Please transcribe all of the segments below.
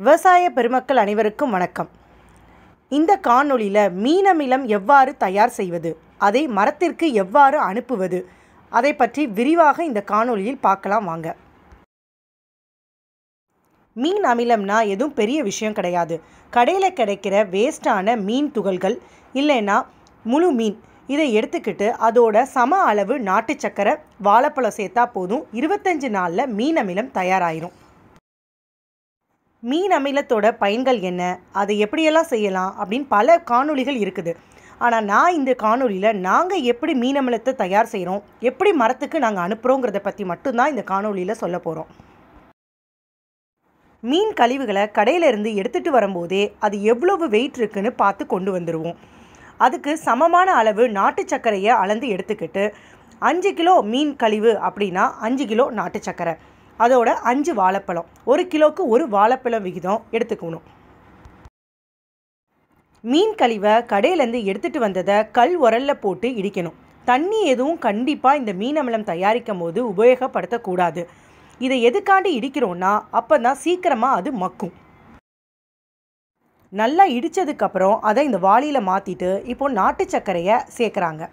விவசாய பெருமக்கள் அனைவருக்கும் வணக்கம் இந்த காணொளியில் மீனமிலம் எவ்வாறு தயார் செய்வது அதை மரத்திற்கு எவ்வாறு அனுப்புவது அதை பற்றி விரிவாக இந்த காணொளியில் பார்க்கலாம் வாங்க மீன் அமிலம்னா எதுவும் பெரிய விஷயம் கிடையாது கடையில் கிடைக்கிற வேஸ்டான மீன் துகள்கள் இல்லைன்னா முழு மீன் இதை எடுத்துக்கிட்டு அதோட சம அளவு நாட்டு சக்கரை வாழைப்பழம் சேர்த்தா போதும் இருபத்தஞ்சி நாளில் மீன் அமிலம் தயாராயிரும் மீன் அமிலத்தோட பயன்கள் என்ன அதை எப்படியெல்லாம் செய்யலாம் அப்படின்னு பல காணொளிகள் இருக்குது ஆனால் நான் இந்த காணொலியில் நாங்கள் எப்படி மீன் அமிலத்தை தயார் செய்கிறோம் எப்படி மரத்துக்கு நாங்கள் அனுப்புகிறோங்கிறத பற்றி மட்டும்தான் இந்த காணொலியில் சொல்ல போகிறோம் மீன் கழிவுகளை கடையிலேருந்து எடுத்துகிட்டு வரும்போதே அது எவ்வளவு வெயிட் இருக்குன்னு பார்த்து கொண்டு வந்துடுவோம் அதுக்கு சமமான அளவு நாட்டு சர்க்கரையை அளந்து எடுத்துக்கிட்டு அஞ்சு கிலோ மீன் கழிவு அப்படின்னா அஞ்சு கிலோ நாட்டு சர்க்கரை அதோட அஞ்சு வாழைப்பழம் ஒரு கிலோவுக்கு ஒரு வாழைப்பழம் விகிதம் எடுத்துக்கணும் மீன் கழிவை கடையிலேருந்து எடுத்துகிட்டு வந்ததை கல் உரலில் போட்டு இடிக்கணும் தண்ணி எதுவும் கண்டிப்பாக இந்த மீன் அமிலம் தயாரிக்கும் போது உபயோகப்படுத்தக்கூடாது இதை எதுக்காண்டி இடிக்கிறோன்னா அப்போ தான் சீக்கிரமாக அது மக்கும் நல்லா இடித்ததுக்கப்புறம் அதை இந்த வாளியில் மாற்றிட்டு இப்போ நாட்டு சர்க்கரையை சேர்க்குறாங்க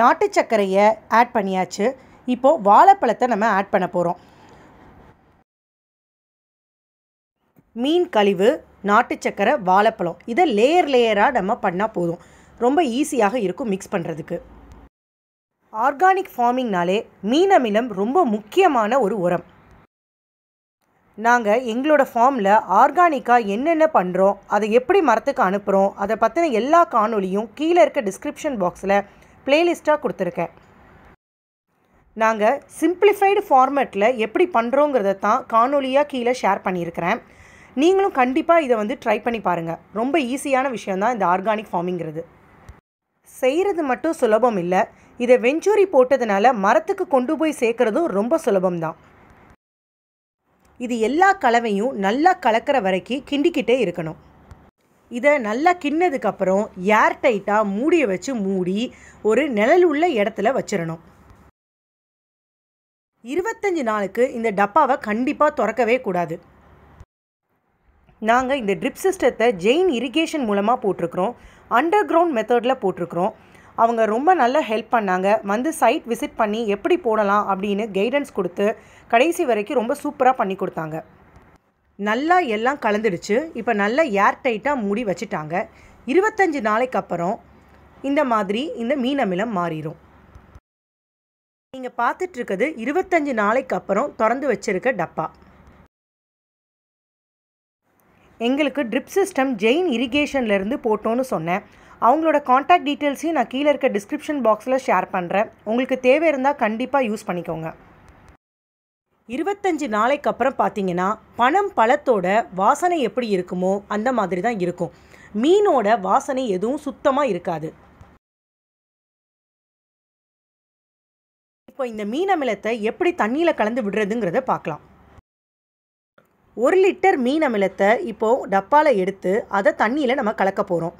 நாட்டு சர்க்கரையை ஆட் பண்ணியாச்சு இப்போது வாழைப்பழத்தை நம்ம ஆட் பண்ண போகிறோம் மீன் கழிவு நாட்டு சக்கரை வாழைப்பழம் இதை லேயர் லேயராக நம்ம பண்ணால் போதும் ரொம்ப ஈஸியாக இருக்கும் மிக்ஸ் பண்ணுறதுக்கு ஆர்கானிக் ஃபார்மிங்னாலே மீன் அமிலம் ரொம்ப முக்கியமான ஒரு உரம் நாங்கள் எங்களோட ஃபார்மில் ஆர்கானிக்காக என்னென்ன பண்ணுறோம் அதை எப்படி மரத்துக்கு அனுப்புகிறோம் அதை பற்றின எல்லா காணொலியும் கீழே இருக்க டிஸ்கிரிப்ஷன் பாக்ஸில் ப்ளேலிஸ்ட்டாக கொடுத்துருக்கேன் நாங்கள் சிம்பிளிஃபைடு ஃபார்மேட்டில் எப்படி பண்ணுறோங்கிறத தான் காணொலியாக கீழே ஷேர் பண்ணியிருக்கிறேன் நீங்களும் கண்டிப்பாக இதை வந்து ட்ரை பண்ணி பாருங்கள் ரொம்ப ஈஸியான விஷயந்தான் இந்த ஆர்கானிக் ஃபார்மிங்கிறது செய்கிறது மட்டும் சுலபம் இல்லை இதை வெஞ்சூரி போட்டதுனால மரத்துக்கு கொண்டு போய் சேர்க்குறதும் ரொம்ப சுலபம்தான் இது எல்லா கலவையும் நல்லா கலக்கிற வரைக்கும் கிண்டிக்கிட்டே இருக்கணும் இதை நல்லா கிண்ணதுக்கப்புறம் ஏர் டைட்டாக மூடியை வச்சு மூடி ஒரு நிழல் உள்ள இடத்துல வச்சிடணும் இருபத்தஞ்சி நாளுக்கு இந்த டப்பாவை கண்டிப்பாக திறக்கவே கூடாது நாங்கள் இந்த ட்ரிப் சிஸ்டத்தை ஜெயின் இரிகேஷன் மூலமாக போட்டிருக்கிறோம் அண்டர் கிரவுண்ட் மெத்தடில் போட்டிருக்கிறோம் அவங்க ரொம்ப நல்லா ஹெல்ப் பண்ணாங்க வந்து சைட் விசிட் பண்ணி எப்படி போடலாம் அப்படின்னு கைடன்ஸ் கொடுத்து கடைசி வரைக்கும் ரொம்ப சூப்பராக பண்ணி கொடுத்தாங்க நல்லா எல்லாம் கலந்துடுச்சு இப்போ நல்லா ஏர் டைட்டாக மூடி வச்சுட்டாங்க இருபத்தஞ்சி நாளைக்கு அப்புறம் இந்த மாதிரி இந்த மீன் அமிலம் மாறிடும் நீங்கள் பார்த்துட்ருக்கிறது இருபத்தஞ்சி நாளைக்கு அப்புறம் திறந்து வச்சுருக்க டப்பா எங்களுக்கு ட்ரிப் சிஸ்டம் ஜெயின் இரிகேஷன்லேருந்து போட்டோன்னு சொன்னேன் அவங்களோட காண்டாக்ட் டீட்டெயில்ஸையும் நான் கீழே இருக்க டிஸ்கிரிப்ஷன் பாக்ஸில் ஷேர் பண்ணுறேன் உங்களுக்கு தேவை இருந்தால் கண்டிப்பாக யூஸ் பண்ணிக்கோங்க இருபத்தஞ்சி நாளைக்கு அப்புறம் பார்த்தீங்கன்னா பணம் பழத்தோட வாசனை எப்படி இருக்குமோ அந்த மாதிரி தான் இருக்கும் மீனோட வாசனை எதுவும் சுத்தமாக இருக்காது இப்போ இந்த மீன் அமிலத்தை எப்படி தண்ணியில் கலந்து விடுறதுங்கிறத பார்க்கலாம் ஒரு லிட்டர் மீன் அமிலத்தை இப்போது டப்பாவில் எடுத்து அதை தண்ணியில் நம்ம கலக்க போகிறோம்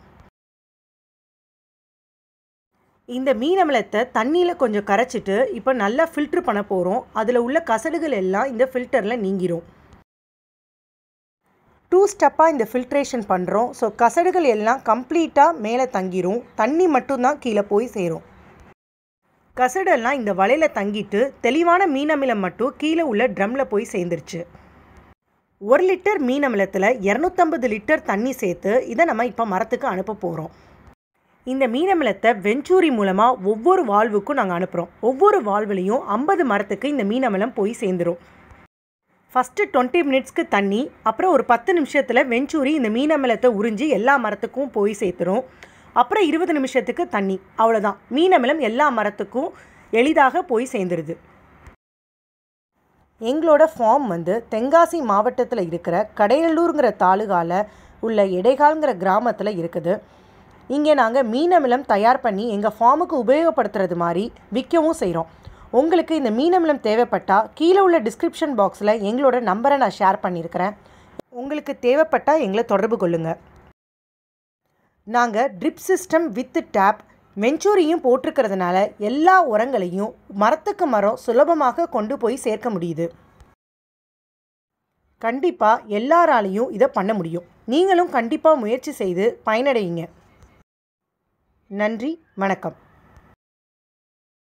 இந்த மீன் அமிலத்தை தண்ணியில் கொஞ்சம் கரைச்சிட்டு இப்போ நல்லா ஃபில்ட்ரு பண்ண போகிறோம் அதில் உள்ள கசடுகள் எல்லாம் இந்த ஃபில்டரில் நீங்கிரும் டூ ஸ்டெப்பாக இந்த ஃபில்ட்ரேஷன் பண்ணுறோம் ஸோ கசடுகள் எல்லாம் கம்ப்ளீட்டாக மேலே தங்கிரும் தண்ணி மட்டும்தான் கீழே போய் சேரும் கசடெல்லாம் இந்த வலையில் தங்கிட்டு தெளிவான மீனமிலம் மட்டும் கீழே உள்ள ட்ரம்மில் போய் சேர்ந்துருச்சு ஒரு லிட்டர் மீன் அமிலத்தில் இரநூத்தம்பது லிட்டர் தண்ணி சேர்த்து இதை நம்ம இப்போ மரத்துக்கு அனுப்ப போகிறோம் இந்த மீனமிலத்தை வெஞ்சூரி மூலமாக ஒவ்வொரு வாழ்வுக்கும் நாங்கள் அனுப்புகிறோம் ஒவ்வொரு வாழ்வுலையும் ஐம்பது மரத்துக்கு இந்த மீனமிலம் போய் சேர்ந்துடும் ஃபஸ்ட்டு டுவெண்ட்டி மினிட்ஸ்க்கு தண்ணி அப்புறம் ஒரு பத்து நிமிஷத்தில் வெஞ்சூரி இந்த மீனமிலத்தை உறிஞ்சி எல்லா மரத்துக்கும் போய் சேர்த்துரும் அப்புறம் இருபது நிமிஷத்துக்கு தண்ணி அவ்வளோதான் மீனமிலம் எல்லா மரத்துக்கும் எளிதாக போய் சேர்ந்துருது எங்களோட ஃபார்ம் வந்து தென்காசி மாவட்டத்தில் இருக்கிற கடையலூருங்கிற தாலுகாவில் உள்ள எடைகால்ங்கிற கிராமத்தில் இருக்குது இங்கே நாங்கள் மீனமிலம் தயார் பண்ணி எங்கள் ஃபார்முக்கு உபயோகப்படுத்துறது மாதிரி விற்கவும் செய்கிறோம் உங்களுக்கு இந்த மீனமிலம் தேவைப்பட்டால் கீழே உள்ள டிஸ்கிரிப்ஷன் பாக்ஸில் எங்களோட நம்பரை நான் ஷேர் பண்ணியிருக்கிறேன் உங்களுக்கு தேவைப்பட்டால் எங்களை தொடர்பு கொள்ளுங்கள் நாங்கள் ட்ரிப் சிஸ்டம் வித் டேப் மென்சூரியும் போட்டிருக்கிறதுனால எல்லா உரங்களையும் மரத்துக்கு மரம் சுலபமாக கொண்டு போய் சேர்க்க முடியுது கண்டிப்பாக எல்லாராலையும் இதை பண்ண முடியும் நீங்களும் கண்டிப்பாக முயற்சி செய்து பயனடையுங்க நன்றி வணக்கம்